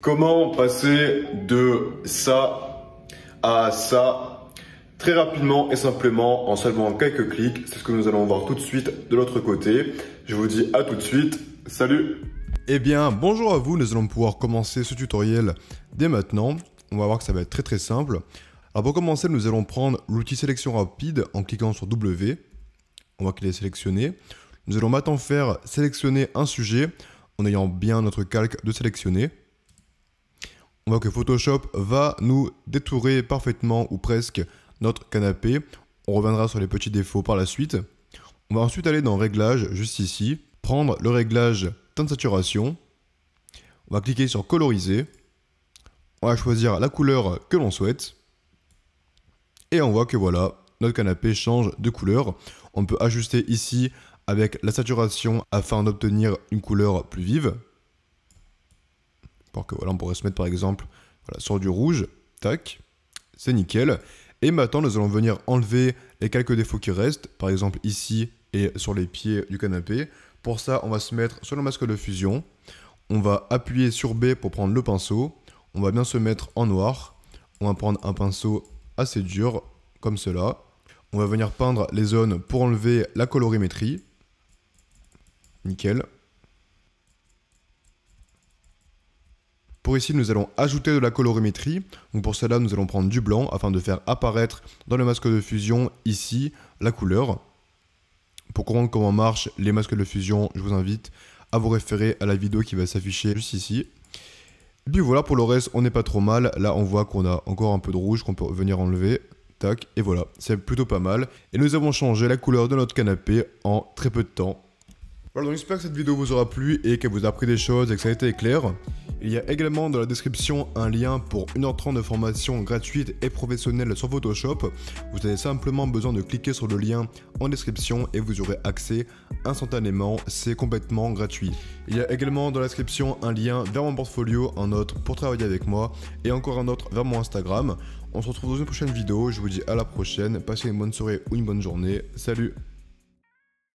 Comment passer de ça à ça très rapidement et simplement en seulement quelques clics C'est ce que nous allons voir tout de suite de l'autre côté. Je vous dis à tout de suite. Salut Eh bien, bonjour à vous. Nous allons pouvoir commencer ce tutoriel dès maintenant. On va voir que ça va être très très simple. Alors pour commencer, nous allons prendre l'outil sélection rapide en cliquant sur W. On voit qu'il est sélectionné. Nous allons maintenant faire sélectionner un sujet en ayant bien notre calque de sélectionner on voit que Photoshop va nous détourer parfaitement ou presque notre canapé. On reviendra sur les petits défauts par la suite. On va ensuite aller dans Réglages, juste ici, prendre le réglage teint de saturation. On va cliquer sur Coloriser. On va choisir la couleur que l'on souhaite. Et on voit que voilà, notre canapé change de couleur. On peut ajuster ici avec la saturation afin d'obtenir une couleur plus vive. Donc voilà, on pourrait se mettre par exemple sur du rouge, tac, c'est nickel. Et maintenant, nous allons venir enlever les quelques défauts qui restent, par exemple ici et sur les pieds du canapé. Pour ça, on va se mettre sur le masque de fusion. On va appuyer sur B pour prendre le pinceau. On va bien se mettre en noir. On va prendre un pinceau assez dur, comme cela. On va venir peindre les zones pour enlever la colorimétrie. Nickel. Pour ici, nous allons ajouter de la colorimétrie. Donc pour cela, nous allons prendre du blanc afin de faire apparaître dans le masque de fusion, ici, la couleur. Pour comprendre comment marchent les masques de fusion, je vous invite à vous référer à la vidéo qui va s'afficher juste ici. Et puis voilà, pour le reste, on n'est pas trop mal. Là, on voit qu'on a encore un peu de rouge qu'on peut venir enlever. Tac, et voilà, c'est plutôt pas mal. Et nous avons changé la couleur de notre canapé en très peu de temps. Voilà, donc j'espère que cette vidéo vous aura plu et qu'elle vous a appris des choses et que ça a été clair. Il y a également dans la description un lien pour 1h30 de formation gratuite et professionnelle sur Photoshop. Vous avez simplement besoin de cliquer sur le lien en description et vous aurez accès instantanément, c'est complètement gratuit. Il y a également dans la description un lien vers mon portfolio, un autre pour travailler avec moi et encore un autre vers mon Instagram. On se retrouve dans une prochaine vidéo, je vous dis à la prochaine, passez une bonne soirée ou une bonne journée, salut